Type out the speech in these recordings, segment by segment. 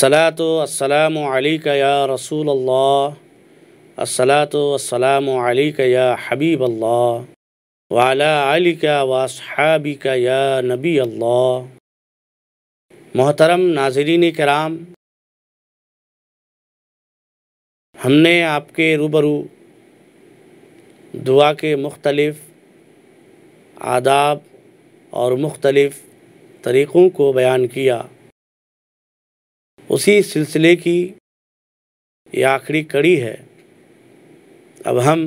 असलात असलम या रसूल अल्लाह असलात असलम या हबीब अल्लाह वाला अली का वासहाबी का या नबी अल्लाह मोहतरम नाजरीन कराम हमने आपके रूबरू दुआ के मुख्तलफ़ आदाब और मुख्तलफ़ तरीक़ों को बयान किया उसी सिलसिले की ये आखिरी कड़ी है अब हम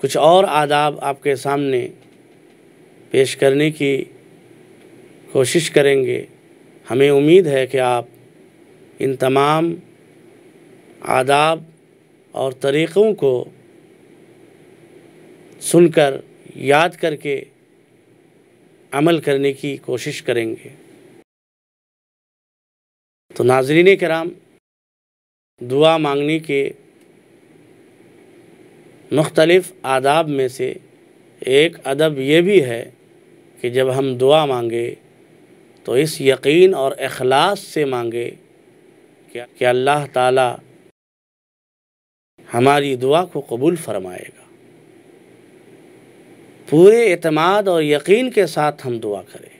कुछ और आदाब आपके सामने पेश करने की कोशिश करेंगे हमें उम्मीद है कि आप इन तमाम आदाब और तरीक़ों को सुनकर याद करके अमल करने की कोशिश करेंगे तो नाजरीन कराम दुआ मांगने के मुख्तलफ़ आदाब में से एक अदब ये भी है कि जब हम दुआ मांगे तो इस यकीन और अखलास से मांगे कि अल्लाह ताला हमारी दुआ को कबूल फरमाएगा पूरे अतमाद और यकीन के साथ हम दुआ करें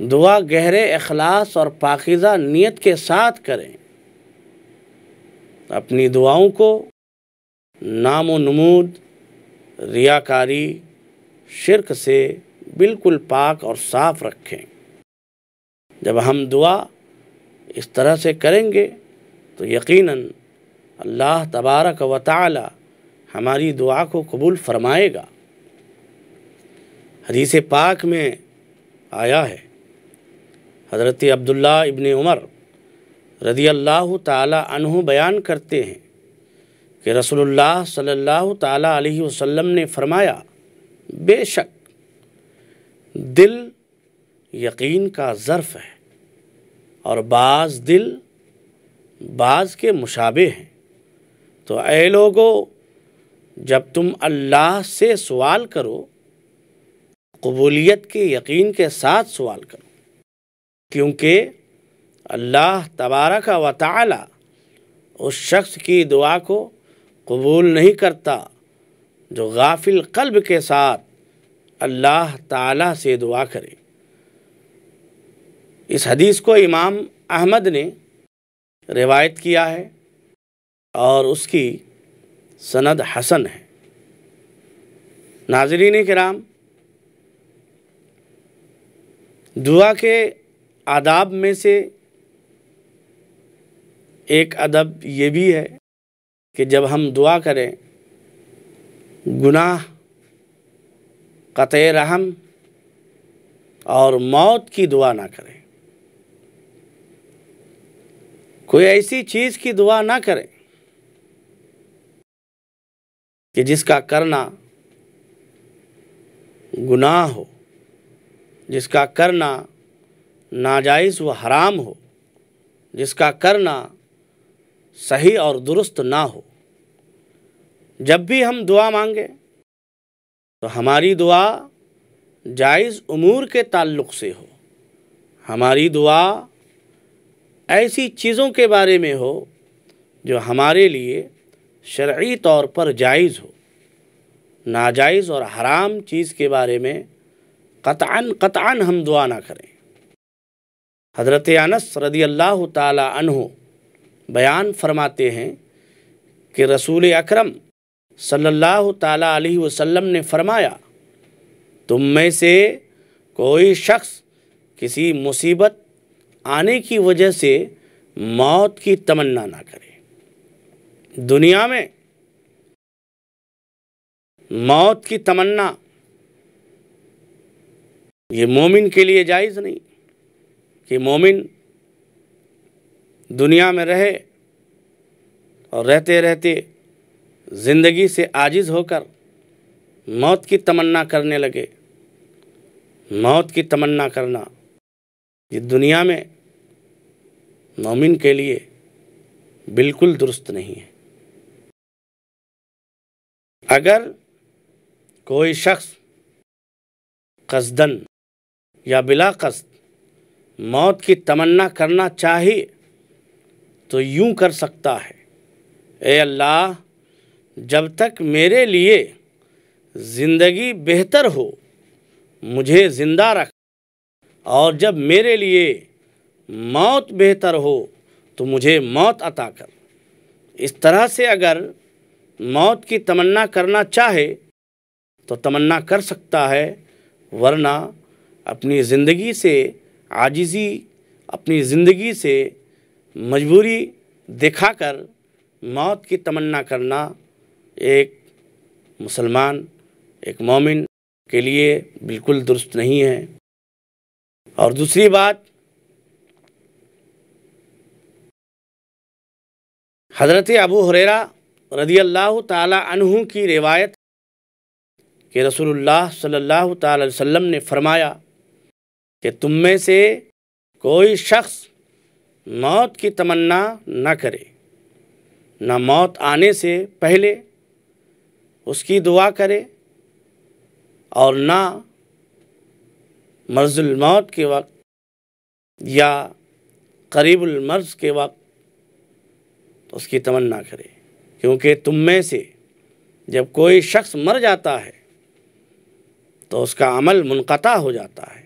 दुआ गहरे अखलास और पाकिज़ा नीयत के साथ करें अपनी दुआओं को नाम नमूद रियाकारी शिरक से बिल्कुल पाक और साफ रखें जब हम दुआ इस तरह से करेंगे तो यकीनन अल्लाह तबारक व ताली हमारी दुआ को कबूल फरमाएगा हदीस पाक में आया है हज़रत अब्दुल्ला इबन उमर रदी अल्लाह तहु बयान करते हैं कि रसोल्ला सल्ह अलैहि ने फरमाया बेशक दिल यकीन का ज़र्फ़ है और बाज़ दिल बाज़ के मुशाबे हैं तो ए लोगो जब तुम अल्लाह से सवाल करो कबूलीत के यकीन के साथ सवाल करो क्योंकि अल्लाह तबारक व ताली उस शख्स की दुआ को कबूल नहीं करता जो गाफिल कल्ब के साथ अल्लाह ताला से दुआ करे इस हदीस को इमाम अहमद ने रिवायत किया है और उसकी सनद हसन है नाजरीन कराम दुआ के आदाब में से एक अदब ये भी है कि जब हम दुआ करें गुनाह क़त रहम और मौत की दुआ ना करें कोई ऐसी चीज़ की दुआ ना करें कि जिसका करना गुनाह हो जिसका करना नाजायज़ व हराम हो जिसका करना सही और दुरुस्त ना हो जब भी हम दुआ मांगें तो हमारी दुआ जायज़ उमूर के ताल्लुक़ से हो हमारी दुआ ऐसी चीज़ों के बारे में हो जो हमारे लिए शर्य तौर पर जायज़ हो नाजायज़ और हराम चीज़ के बारे में कतान कतान हम दुआ ना करें हज़रत अनस रदी अल्लाह तहो बयान फरमाते हैं कि रसूल अकरम सल्लल्लाहु ताला अलैहि वसल्लम ने फरमाया तुम में से कोई शख्स किसी मुसीबत आने की वजह से मौत की तमन्ना ना करे दुनिया में मौत की तमन्ना ये मोमिन के लिए जायज़ नहीं कि मोमिन दुनिया में रहे और रहते रहते ज़िंदगी से आजिज़ होकर मौत की तमन्ना करने लगे मौत की तमन्ना करना ये दुनिया में मोमिन के लिए बिल्कुल दुरुस्त नहीं है अगर कोई शख्स कसदन या बिला कस्त मौत की तमन्ना करना चाहे तो यूं कर सकता है ए अल्लाह जब तक मेरे लिए ज़िंदगी बेहतर हो मुझे ज़िंदा रख और जब मेरे लिए मौत बेहतर हो तो मुझे मौत अता कर इस तरह से अगर मौत की तमन्ना करना चाहे तो तमन्ना कर सकता है वरना अपनी ज़िंदगी से आजिज़ी अपनी ज़िंदगी से मजबूरी दिखाकर मौत की तमन्ना करना एक मुसलमान एक मोमिन के लिए बिल्कुल दुरुस्त नहीं है और दूसरी बात हज़रत अबू हुरेरा रदी अल्लाह तहु की रिवायत के रसूलुल्लाह सल्लल्लाहु अलैहि वसल्लम ने फरमाया कि तुम में से कोई शख्स मौत की तमन्ना न करे न मौत आने से पहले उसकी दुआ करे और ना मर्जुल मौत के वक्त या करीबुल मर्ज के वक्त उसकी तमन्ना करे क्योंकि तुम में से जब कोई शख्स मर जाता है तो उसका अमल मुनक़ता हो जाता है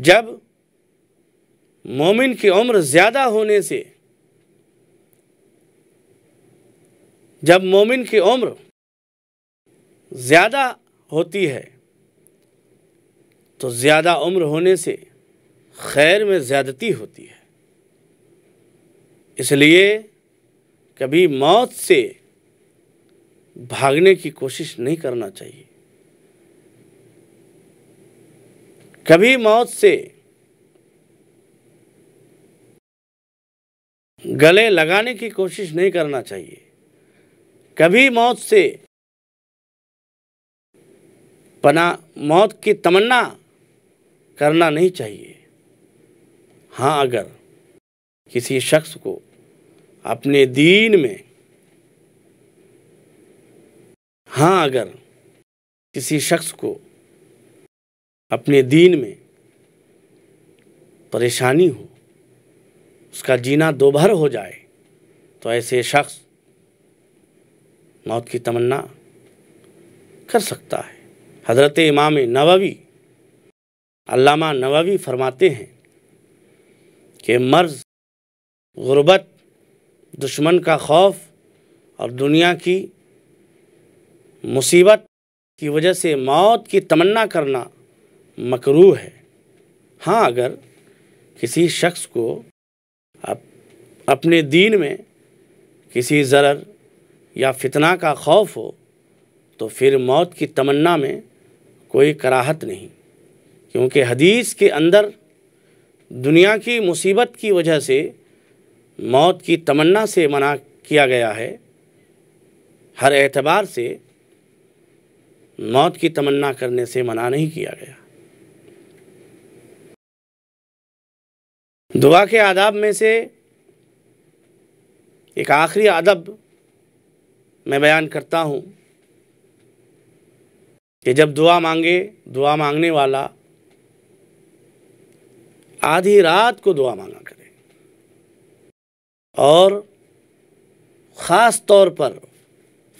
जब मोमिन की उम्र ज़्यादा होने से जब मोमिन की उम्र ज़्यादा होती है तो ज़्यादा उम्र होने से खैर में ज़्यादती होती है इसलिए कभी मौत से भागने की कोशिश नहीं करना चाहिए कभी मौत से गले लगाने की कोशिश नहीं करना चाहिए कभी मौत से पना मौत की तमन्ना करना नहीं चाहिए हाँ अगर किसी शख्स को अपने दीन में हाँ अगर किसी शख्स को अपने दीन में परेशानी हो उसका जीना दोभर हो जाए तो ऐसे शख्स मौत की तमन्ना कर सकता है हज़रत इमाम नववी अल्लामा नववी फरमाते हैं कि मर्ज़ गुरबत दुश्मन का खौफ और दुनिया की मुसीबत की वजह से मौत की तमन्ना करना मकरू है हाँ अगर किसी शख्स को अपने दीन में किसी ज़रर या फितना का खौफ हो तो फिर मौत की तमन्ना में कोई कराहत नहीं क्योंकि हदीस के अंदर दुनिया की मुसीबत की वजह से मौत की तमन्ना से मना किया गया है हर एतबार से मौत की तमन्ना करने से मना नहीं किया गया दुआ के आदाब में से एक आखिरी अदब मैं बयान करता हूँ कि जब दुआ मांगे दुआ मांगने वाला आधी रात को दुआ मांगा करे और ख़ास तौर पर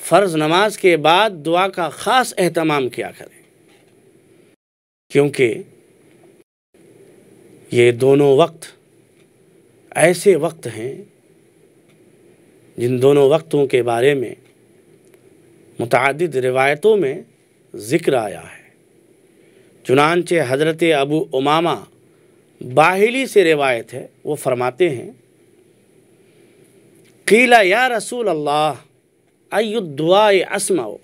फ़र्ज़ नमाज के बाद दुआ का ख़ास अहतमाम किया करें क्योंकि ये दोनों वक्त ऐसे वक्त हैं जिन दोनों वक्तों के बारे में मुतद रिवायतों में ज़िक्र आया है चुनानचे हज़रत अबू उमामा बाहिली से रिवायत है वो फरमाते हैं कीला या रसूल अल्लाह अयुद्वा असमाओ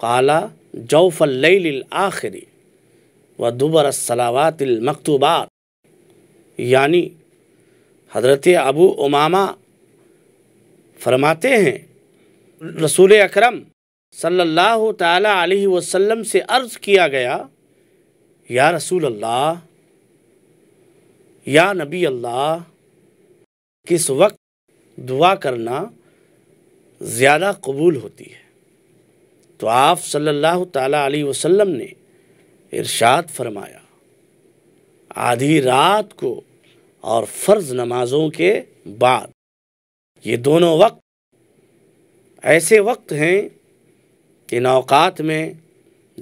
काला जौफ़ल आखिरी व दुबर सलावातिल मकतूबात यानी हज़रत अबू उमामा फरमाते हैं रसूल अकरम सल्लल्लाहु ताला अलैहि वसल्लम से अर्ज़ किया गया या रसूल अल्लाह या नबी अल्लाह किस वक्त दुआ करना ज़्यादा कबूल होती है तो आप सल्लल्लाहु ताला अलैहि वसल्लम ने इरशाद फरमाया आधी रात को और फ़र्ज़ नमाज़ों के बाद ये दोनों वक्त ऐसे वक्त हैं इन अवकात में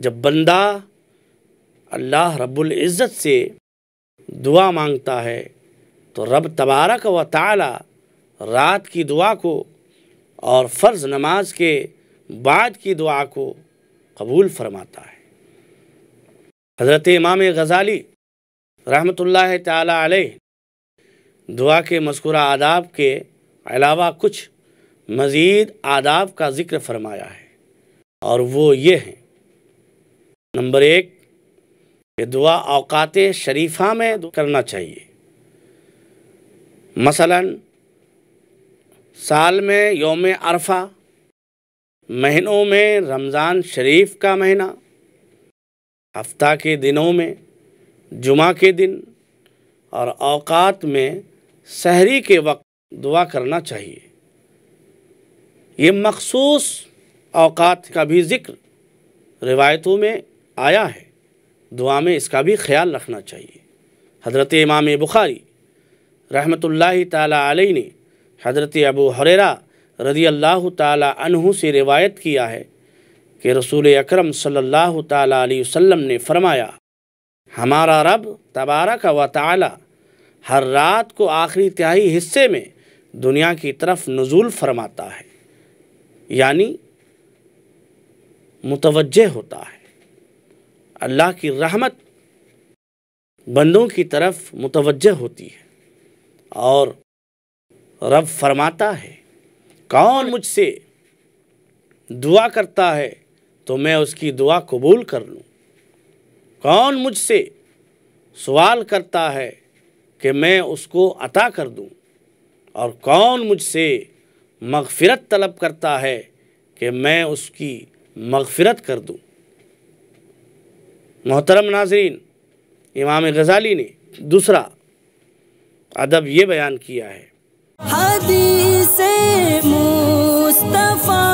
जब बंदा अल्लाह रब्बुल इज़्ज़त से दुआ मांगता है तो रब तबारक व ताला रात की दुआ को और फ़र्ज़ नमाज के बाद की दुआ को कबूल फरमाता है हज़रत इमाम गज़ाली रहमत ला दुआ के मस्कुरा आदाब के अलावा कुछ मज़ीद आदाब का ज़िक्र फरमाया है और वो ये हैं नंबर एक कि दुआ अवकात शरीफा में करना चाहिए मसलन साल में योम अरफा महीनों में रमज़ान शरीफ का महीना हफ्ता के दिनों में जुमा के दिन और अवकात में सहरी के वक्त दुआ करना चाहिए ये मखसूस अवकात का भी ज़िक्र रिवायतों में आया है दुआ में इसका भी ख्याल रखना चाहिए हज़रत इमाम बुखारी रहमत ला ने हज़रत अबू हरेरा रजी अल्लाह तहु से रिवायत किया है कि रसूल अकरम सल्लल्लाहु अलैहि वसल्लम ने फरमाया हमारा रब तबारक व वाली हर रात को आखिरी तिहाई हिस्से में दुनिया की तरफ नज़ुल फरमाता है यानी मुतवजह होता है अल्लाह की रहमत बंदों की तरफ मुतवजह होती है और रब फरमाता है कौन मुझसे दुआ करता है तो मैं उसकी दुआ कबूल कर लूँ कौन मुझसे सवाल करता है कि मैं उसको अता कर दूँ और कौन मुझसे मगफ़रत तलब करता है कि मैं उसकी मगफ़रत कर दूँ मोहतरम नाजरीन इमाम गज़ाली ने दूसरा अदब ये बयान किया है से मुस्तफ़ा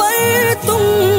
पर तुम